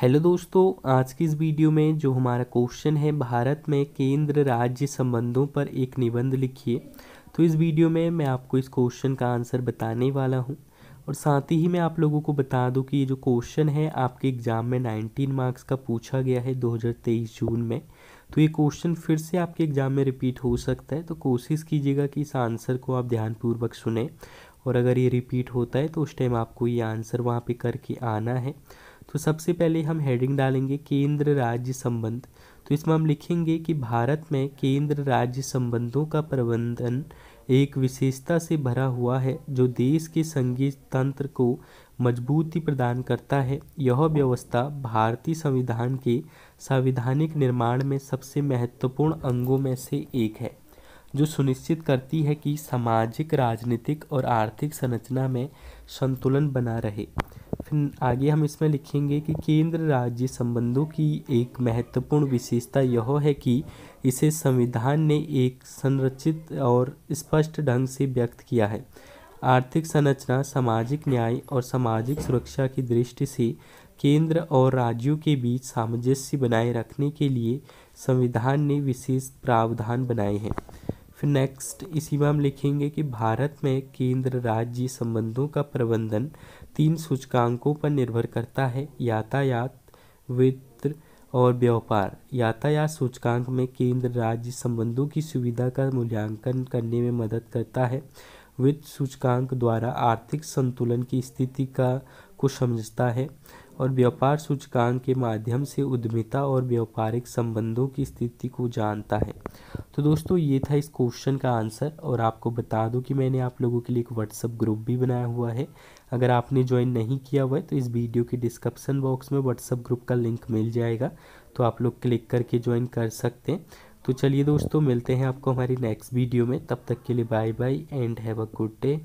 hello दोस्तों आज की इस वीडियो में जो हमारा क्वेश्चन है भारत में केंद्र राज्य संबंधों पर एक निबंध लिखिए तो इस वीडियो में मैं आपको इस क्वेश्चन का आंसर बताने वाला हूं और साथ ही मैं आप लोगों को बता दूं कि ये जो क्वेश्चन है आपके एग्ज़ाम में 19 मार्क्स का पूछा गया है 2023 जून में तो ये क्वेश्चन फिर से आपके एग्ज़ाम में रिपीट हो सकता है तो कोशिश कीजिएगा कि इस आंसर को आप ध्यानपूर्वक सुने और अगर ये रिपीट होता है तो उस टाइम आपको ये आंसर वहाँ पर करके आना है तो सबसे पहले हम हेडिंग डालेंगे केंद्र राज्य संबंध तो इसमें हम लिखेंगे कि भारत में केंद्र राज्य संबंधों का प्रबंधन एक विशेषता से भरा हुआ है जो देश के संघीय तंत्र को मजबूती प्रदान करता है यह व्यवस्था भारतीय संविधान के संविधानिक निर्माण में सबसे महत्वपूर्ण अंगों में से एक है जो सुनिश्चित करती है कि सामाजिक राजनीतिक और आर्थिक संरचना में संतुलन बना रहे आगे हम इसमें लिखेंगे कि केंद्र राज्य संबंधों की एक महत्वपूर्ण विशेषता यह है कि इसे संविधान ने एक संरचित और स्पष्ट ढंग से व्यक्त किया है आर्थिक संरचना सामाजिक न्याय और सामाजिक सुरक्षा की दृष्टि से केंद्र और राज्यों के बीच सामंजस्य बनाए रखने के लिए संविधान ने विशेष प्रावधान बनाए हैं फिर नेक्स्ट इसी में हम लिखेंगे कि भारत में केंद्र राज्य संबंधों का प्रबंधन तीन सूचकांकों पर निर्भर करता है यातायात वित्त और व्यापार यातायात सूचकांक में केंद्र राज्य संबंधों की सुविधा का मूल्यांकन करने में मदद करता है वित्त सूचकांक द्वारा आर्थिक संतुलन की स्थिति का को समझता है और व्यापार सूचकांक के माध्यम से उद्यमिता और व्यापारिक संबंधों की स्थिति को जानता है तो दोस्तों ये था इस क्वेश्चन का आंसर और आपको बता दूं कि मैंने आप लोगों के लिए एक व्हाट्सअप ग्रुप भी बनाया हुआ है अगर आपने ज्वाइन नहीं किया हुआ है तो इस वीडियो के डिस्क्रिप्सन बॉक्स में व्हाट्सअप ग्रुप का लिंक मिल जाएगा तो आप लोग क्लिक करके ज्वाइन कर सकते हैं तो चलिए दोस्तों मिलते हैं आपको हमारी नेक्स्ट वीडियो में तब तक के लिए bye bye and have a good day